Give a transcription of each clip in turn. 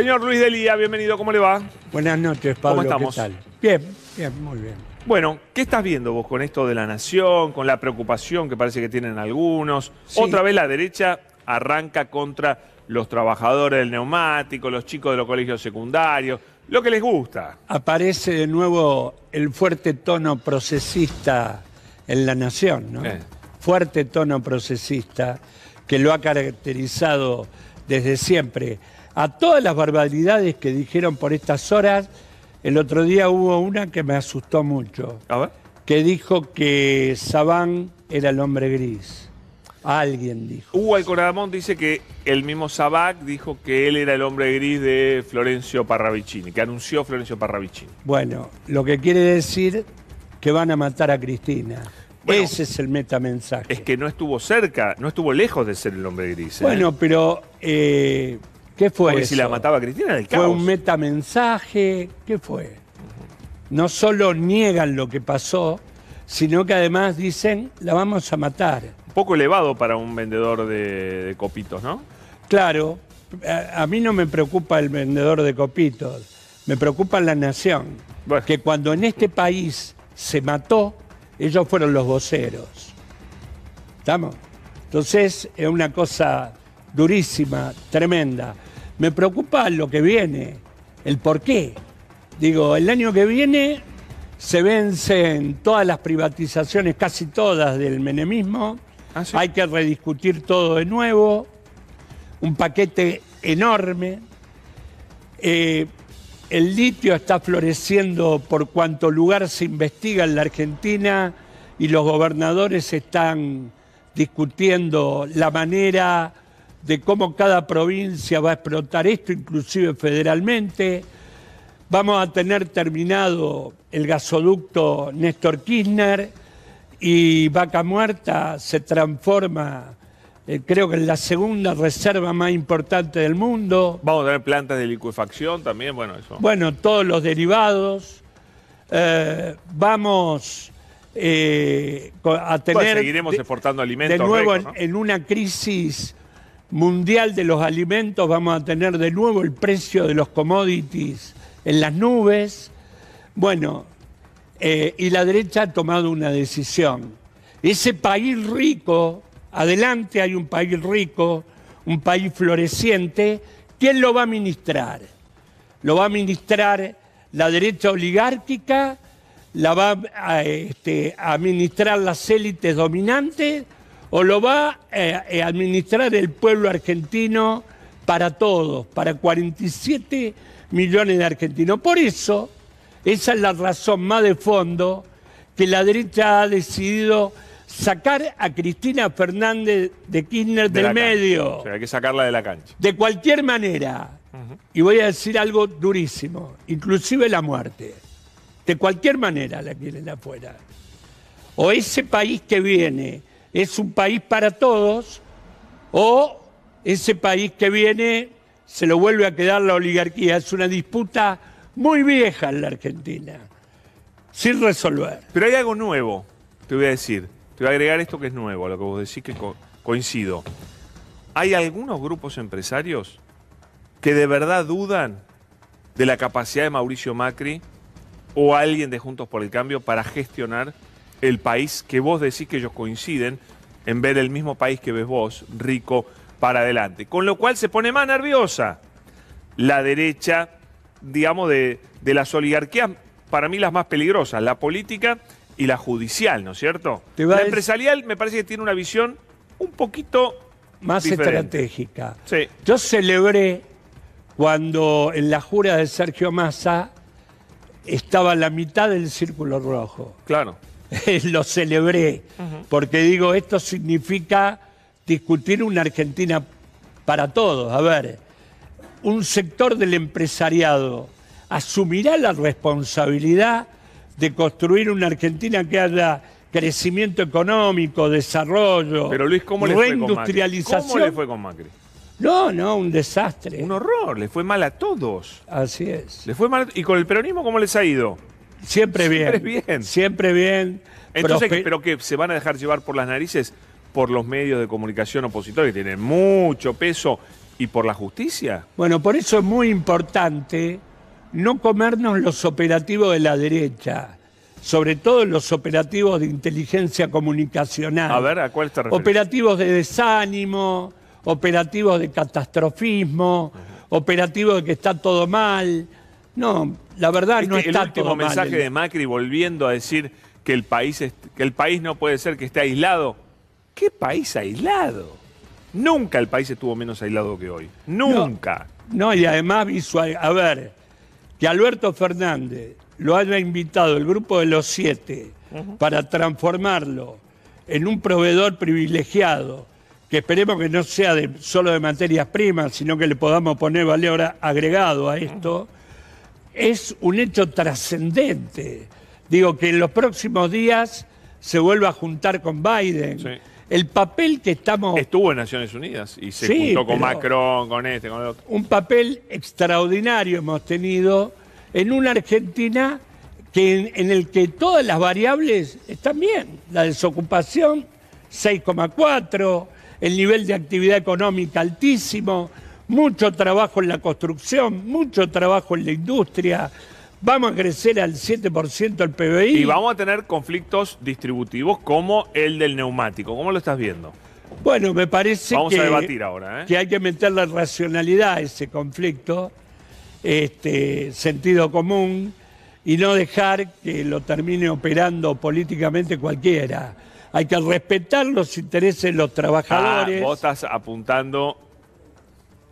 Señor Luis Delía, bienvenido, ¿cómo le va? Buenas noches, Pablo. ¿Cómo estamos? Bien, bien, muy bien. Bueno, ¿qué estás viendo vos con esto de la nación, con la preocupación que parece que tienen algunos? Otra vez la derecha arranca contra los trabajadores del neumático, los chicos de los colegios secundarios, lo que les gusta. Aparece de nuevo el fuerte tono procesista en la nación, ¿no? Eh. Fuerte tono procesista que lo ha caracterizado desde siempre a todas las barbaridades que dijeron por estas horas. El otro día hubo una que me asustó mucho. A ver. Que dijo que Sabán era el hombre gris. Alguien dijo. Hugo Alcoradamón dice que el mismo Sabac dijo que él era el hombre gris de Florencio Parravicini, que anunció Florencio Parravicini. Bueno, lo que quiere decir que van a matar a Cristina. Ese es el metamensaje. Es que no estuvo cerca, no estuvo lejos de ser el hombre gris. ¿eh? Bueno, pero eh, ¿Qué fue Porque si la mataba Cristina, caos. ¿Fue un metamensaje? ¿Qué fue? No solo niegan lo que pasó, sino que además dicen, la vamos a matar. Un poco elevado para un vendedor de, copitos, ¿no? Claro, a, mí no me preocupa el vendedor de copitos, me preocupa la nación. Que cuando en este país se mató, ellos fueron los voceros. ¿Estamos? Entonces es una cosa durísima, tremenda. Me preocupa lo que viene, el por qué. Digo, el año que viene se vencen todas las privatizaciones, casi todas del menemismo. Ah, Hay que rediscutir todo de nuevo. Un paquete enorme. Eh, el litio está floreciendo por cuanto lugar se investiga en la Argentina y los gobernadores están discutiendo la manera de cómo cada provincia va a explotar esto, inclusive federalmente. Vamos a tener terminado el gasoducto Néstor Kirchner y Vaca Muerta se transforma, eh, creo que en la segunda reserva más importante del mundo. Vamos a tener plantas de licuefacción también, bueno, eso. Bueno, todos los derivados. Eh, vamos eh, a pues tener... seguiremos exportando alimentos. De nuevo, en una crisis mundial de los alimentos, vamos a tener de nuevo el precio de los commodities en las nubes. Bueno, eh, y la derecha ha tomado una decisión. Ese país rico, adelante hay un país rico, un país floreciente, ¿quién lo va a administrar? Lo va a administrar la derecha oligárquica, la va a, este, administrar las élites dominantes o lo va a eh, eh, administrar el pueblo argentino para todos, para 47 millones de argentinos. Por eso, esa es la razón más de fondo que la derecha ha decidido sacar a Cristina Fernández de Kirchner del medio. hay que sacarla de la cancha. De cualquier manera. Y voy a decir algo durísimo, inclusive la muerte. De cualquier manera la quieren afuera. O ese país que viene es un país para todos o ese país que viene se lo vuelve a quedar la oligarquía. Es una disputa muy vieja en la Argentina, sin resolver. Pero hay algo nuevo, te voy a decir. Te voy a agregar esto que es nuevo, a lo que vos decís que coincido. Hay algunos grupos empresarios que de verdad dudan de la capacidad de Mauricio Macri o alguien de Juntos por el Cambio para gestionar el país que vos decís que ellos coinciden en ver el mismo país que ves vos, rico, para adelante. Con lo cual se pone más nerviosa la derecha, digamos, de, las oligarquías, para mí las más peligrosas, la política y la judicial, ¿no es cierto? La empresarial me parece que tiene una visión un poquito más estratégica. Yo celebré cuando en la jura de Sergio Massa estaba la mitad del círculo rojo. Claro. lo celebré, porque digo, esto significa discutir una Argentina para todos. A ver, un sector del empresariado asumirá la responsabilidad de construir una Argentina que haya crecimiento económico, desarrollo, Pero Luis, ¿cómo le Fue con Macri? ¿Cómo le fue con Macri? No, no, un desastre. Un horror, le fue mal a todos. Así es. Le fue mal. ¿Y con el peronismo cómo les ha ido? Siempre bien. Siempre bien. Siempre bien. Entonces, ¿pero que ¿Se van a dejar llevar por las narices por los medios de comunicación opositores que tienen mucho peso y por la justicia? Bueno, por eso es muy importante no comernos los operativos de la derecha, sobre todo los operativos de inteligencia comunicacional. A ver, ¿a cuál Operativos de desánimo, operativos de catastrofismo, operativos de que está todo mal no, la verdad no está El último mensaje de Macri volviendo a decir que el, país el país no puede ser que esté aislado. ¿Qué país aislado? Nunca el país estuvo menos aislado que hoy. Nunca. No, y además visual. A ver, que Alberto Fernández lo haya invitado el grupo de los siete para transformarlo en un proveedor privilegiado, que esperemos que no sea solo de materias primas, sino que le podamos poner valor agregado a esto es un hecho trascendente. Digo, que en los próximos días se vuelva a juntar con Biden. El papel que estamos... Estuvo en Naciones Unidas y se juntó con Macron, con este, con el otro. Un papel extraordinario hemos tenido en una Argentina que en, en el que todas las variables están bien. La desocupación, 6,4, el nivel de actividad económica altísimo, mucho trabajo en la construcción, mucho trabajo en la industria, vamos a crecer al 7% el PBI. Y vamos a tener conflictos distributivos como el del neumático. ¿Cómo lo estás viendo? Bueno, me parece ¿eh? que, hay que meter la racionalidad a ese conflicto, este, sentido común, y no dejar que lo termine operando políticamente cualquiera. Hay que respetar los intereses de los ah, trabajadores. Ah, vos estás apuntando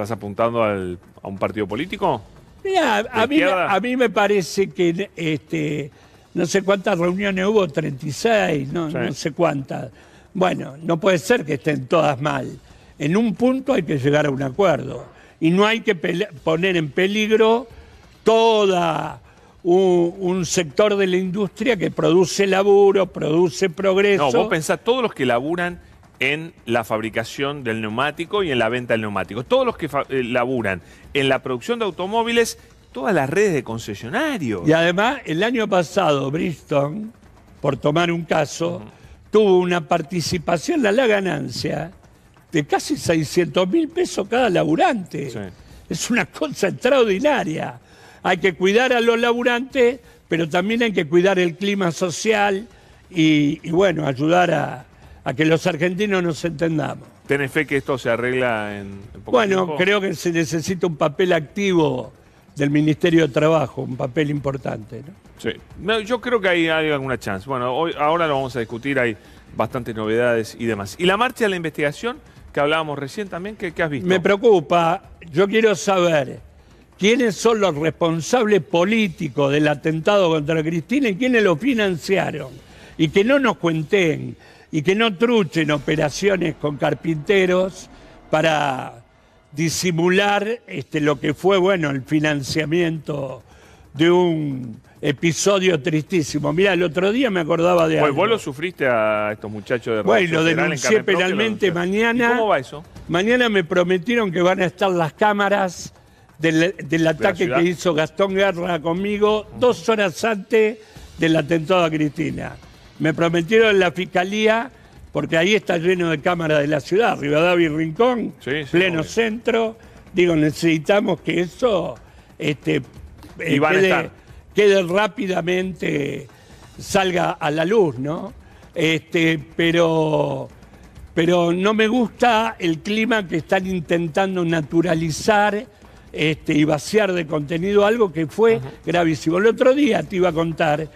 ¿Estás apuntando a un partido político? a mí, me parece que este, no sé cuántas reuniones hubo, 36, no, no sé cuántas. Bueno, no puede ser que estén todas mal. En un punto hay que llegar a un acuerdo y no hay que poner en peligro todo un, un, sector de la industria que produce laburo, produce progreso. No, vos pensás, todos los que laburan en la fabricación del neumático y en la venta del neumático. Todos los que eh, laburan en la producción de automóviles, todas las redes de concesionarios. Y además, el año pasado, Bristol, por tomar un caso, tuvo una participación a la ganancia de casi 600 mil pesos cada laburante. Es una cosa extraordinaria. Hay que cuidar a los laburantes, pero también hay que cuidar el clima social y bueno, ayudar a, a que los argentinos nos entendamos. ¿Tenés fe que esto se arregla en, poco poco Bueno, creo que se necesita un papel activo del Ministerio de Trabajo, un papel importante. Sí, yo creo que hay, hay, alguna chance. Bueno, hoy, ahora lo vamos a discutir, hay bastantes novedades y demás. ¿Y la marcha de la investigación que hablábamos recién también? ¿Qué, qué has visto? Me preocupa, yo quiero saber quiénes son los responsables políticos del atentado contra Cristina y quiénes lo financiaron. Y que no nos cuenten y que no truchen operaciones con carpinteros para disimular este, lo que fue, bueno, el financiamiento de un episodio tristísimo. Mira, el otro día me acordaba de. Pues vos lo sufriste a estos muchachos de Bueno, lo denuncié penalmente mañana. ¿Cómo va eso? Mañana me prometieron que van a estar las cámaras del, ataque que hizo Gastón Guerra conmigo dos horas antes del atentado a Cristina. Me prometieron la fiscalía, porque ahí está lleno de cámaras de la ciudad, Rivadavia y Rincón, pleno centro. Digo, necesitamos que eso este, quede, rápidamente, salga a la luz, ¿no? Este, pero, pero no me gusta el clima que están intentando naturalizar este, y vaciar de contenido algo que fue gravísimo. El otro día te iba a contar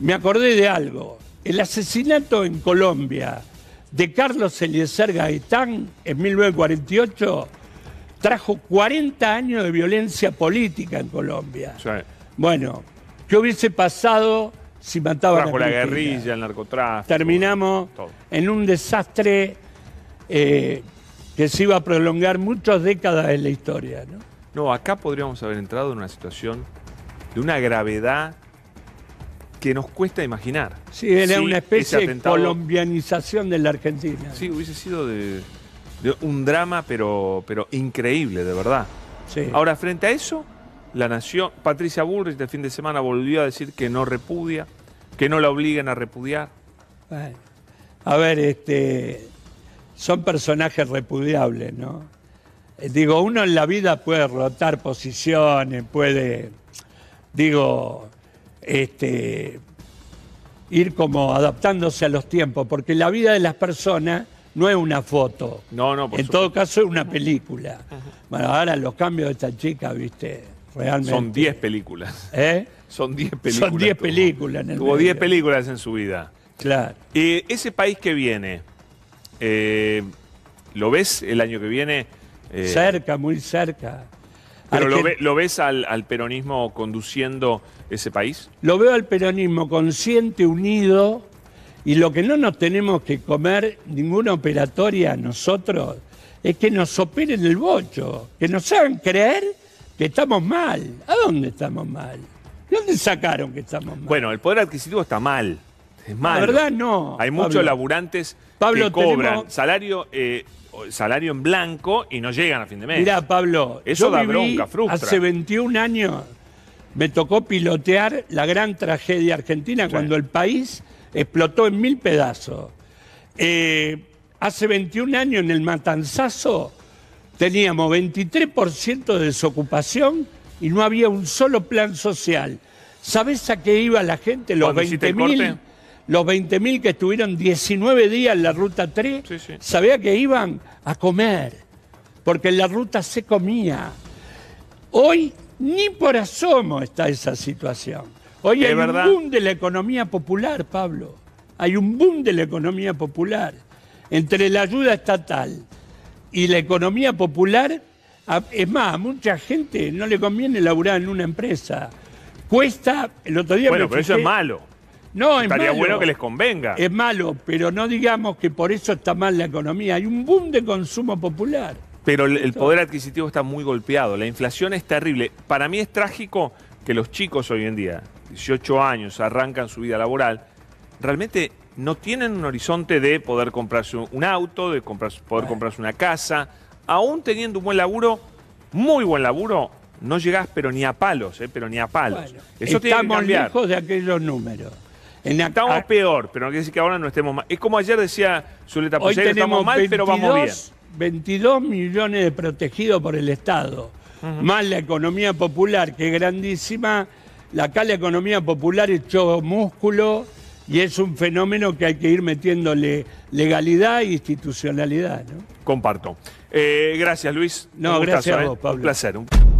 me acordé de algo. El asesinato en Colombia de Carlos Eliezer Gaitán en 1948 trajo 40 años de violencia política en Colombia. Bueno, ¿qué hubiese pasado si mataban trajo a la guerrilla, el narcotráfico. Terminamos en un desastre eh, que se iba a prolongar muchas décadas en la historia. ¿no? no, acá podríamos haber entrado en una situación de una gravedad que nos cuesta imaginar. Sí, era una especie de colombianización de la Argentina. Sí, hubiese sido de, un drama, pero, pero increíble, de verdad. Sí. Ahora, frente a eso, la nación, Patricia Bullrich el este fin de semana volvió a decir que no repudia, que no la obliguen a repudiar. a ver, este, son personajes repudiables, ¿no? Eh, digo, uno en la vida puede rotar posiciones, puede, digo, este, ir como adaptándose a los tiempos, porque la vida de las personas no es una foto. No, no, por En todo caso es una película. Bueno, ahora los cambios de esta chica, viste, realmente. Son 10 películas. ¿Eh? Son 10 películas. Son 10 películas en Tuvo 10 películas en su vida. Claro. y ese país que viene, eh, ¿lo ves el año que viene? Eh, cerca, muy cerca. ¿Pero lo, ves al, peronismo conduciendo ese país? Lo veo al peronismo consciente, unido, y lo que no nos tenemos que comer ninguna operatoria nosotros es que nos operen el bocho, que nos hagan creer que estamos mal. ¿A dónde estamos mal? ¿Dónde sacaron que estamos mal? Bueno, el poder adquisitivo está mal. Es verdad no. Hay muchos laburantes que cobran salario, eh, salario en blanco y no llegan a fin de mes. Mirá, Pablo, eso da bronca, frustra. Hace 21 años me tocó pilotear la gran tragedia argentina cuando el país explotó en mil pedazos. Eh, hace 21 años en el matanzazo teníamos 23% de desocupación y no había un solo plan social. sabes a qué iba la gente? Los 20.000 los 20.000 que estuvieron 19 días en la ruta 3, sabía que iban a comer, porque en la ruta se comía. Hoy ni por asomo está esa situación. Hoy hay un boom de la economía popular, Pablo. Hay un boom de la economía popular. Entre la ayuda estatal y la economía popular, es más, a mucha gente no le conviene laburar en una empresa. Cuesta, el otro día... Bueno, pero eso es malo. No, Estaría bueno que les convenga. Es malo, pero no digamos que por eso está mal la economía. Hay un boom de consumo popular. Pero el, poder adquisitivo está muy golpeado, la inflación es terrible. Para mí es trágico que los chicos hoy en día, 18 años, arrancan su vida laboral, realmente no tienen un horizonte de poder comprarse un auto, de poder ah. comprarse una casa. Aún teniendo un buen laburo, muy buen laburo, no llegás pero ni a palos, eh, pero ni a palos. Eso estamos lejos de aquellos números. Estamos peor, pero no quiere decir que ahora no estemos mal. Es como ayer decía Zuleta pues Hoy estamos mal, pero vamos bien. 22 millones de protegidos por el Estado, más la economía popular, que es grandísima. Acá la economía popular echó músculo y es un fenómeno que hay que ir metiéndole legalidad e institucionalidad. Comparto. Eh, gracias, Luis. No, gracias a ¿eh? vos, Pablo. Un placer.